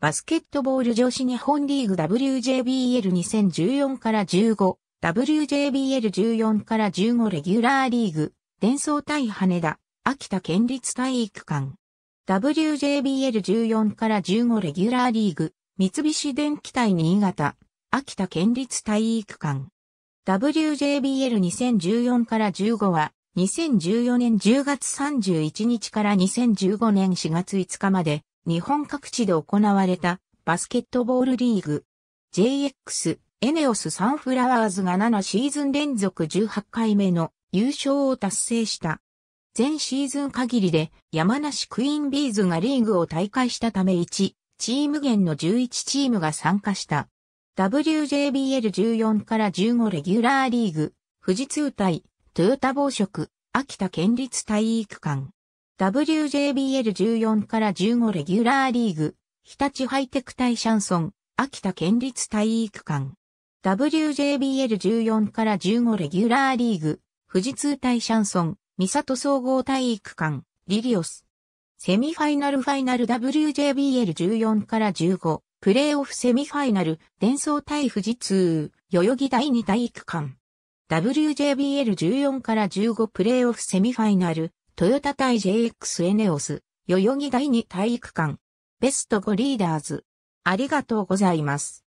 バスケットボール女子日本リーグ WJBL2014 から15、WJBL14 から15レギュラーリーグ、伝送対羽田、秋田県立体育館。WJBL14 から15レギュラーリーグ、三菱電機対新潟、秋田県立体育館。WJBL2014 から15は、2014年10月31日から2015年4月5日まで、日本各地で行われたバスケットボールリーグ JX エネオスサンフラワーズが7シーズン連続18回目の優勝を達成した。前シーズン限りで山梨クイーンビーズがリーグを大会したため1チーム限の11チームが参加した。WJBL14 から15レギュラーリーグ、富士通対、トヨタ防食、秋田県立体育館。WJBL14 から15レギュラーリーグ、日立ハイテク対シャンソン、秋田県立体育館。WJBL14 から15レギュラーリーグ、富士通対シャンソン、三里総合体育館、リリオス。セミファイナルファイナル WJBL14 から15、プレーオフセミファイナル、伝送対富士通、代々木第2体育館。WJBL14 から15プレーオフセミファイナル、トヨタ対 JX エネオス、代々木第二体育館、ベスト5リーダーズ。ありがとうございます。